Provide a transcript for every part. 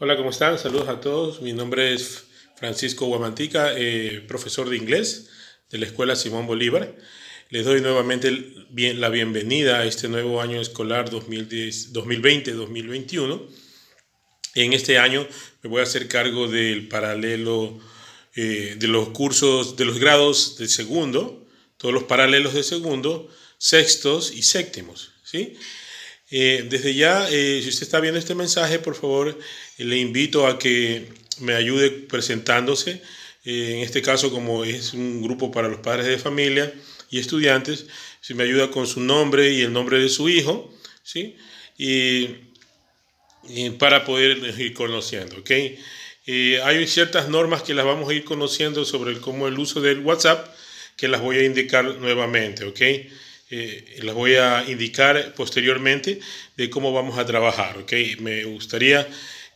Hola, ¿cómo están? Saludos a todos. Mi nombre es Francisco Guamantica, eh, profesor de inglés de la Escuela Simón Bolívar. Les doy nuevamente la bienvenida a este nuevo año escolar 2020-2021. En este año me voy a hacer cargo del paralelo eh, de los cursos, de los grados de segundo, todos los paralelos de segundo, sextos y séptimos. ¿sí? Eh, desde ya, eh, si usted está viendo este mensaje, por favor, eh, le invito a que me ayude presentándose, en este caso como es un grupo para los padres de familia y estudiantes, si me ayuda con su nombre y el nombre de su hijo, ¿sí? Y, para poder ir conociendo, ¿ok? hay ciertas normas que las vamos a ir conociendo sobre el, cómo el uso del WhatsApp, que las voy a indicar nuevamente, ¿ok? Eh, las voy a indicar posteriormente de cómo vamos a trabajar. ¿okay? Me gustaría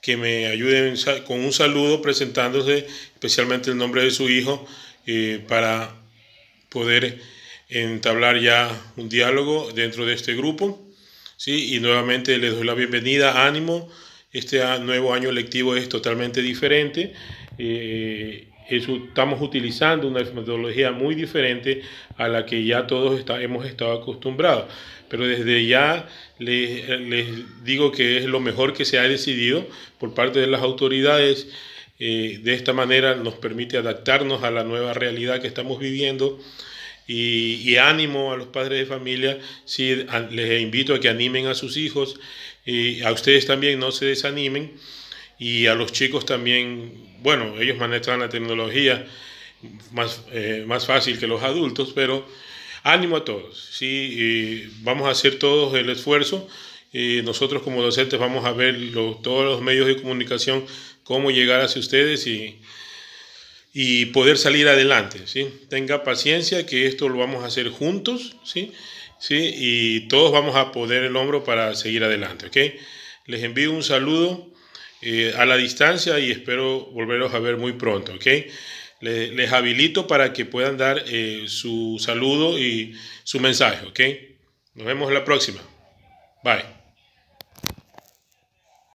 que me ayuden con un saludo presentándose especialmente el nombre de su hijo eh, para poder entablar ya un diálogo dentro de este grupo. ¿sí? Y nuevamente les doy la bienvenida, ánimo. Este nuevo año lectivo es totalmente diferente. Eh, estamos utilizando una metodología muy diferente a la que ya todos hemos estado acostumbrados. Pero desde ya les, digo que es lo mejor que se ha decidido por parte de las autoridades. Eh, de esta manera nos permite adaptarnos a la nueva realidad que estamos viviendo. Y, y, ánimo a los padres de familia, les invito a que animen a sus hijos y a ustedes también no se desanimen y a los chicos también, bueno, ellos manejan la tecnología más, eh, más fácil que los adultos, pero ánimo a todos, ¿sí? vamos a hacer todos el esfuerzo y nosotros como docentes vamos a ver todos los medios de comunicación, cómo llegar hacia ustedes y, y poder salir adelante, ¿sí? Tenga paciencia que esto lo vamos a hacer juntos, ¿sí? ¿Sí? Y todos vamos a poner el hombro para seguir adelante, ¿ok? Les envío un saludo eh, a la distancia y espero volverlos a ver muy pronto, ¿ok? les, habilito para que puedan dar eh, su saludo y su mensaje, ¿ok? Nos vemos en la próxima. Bye.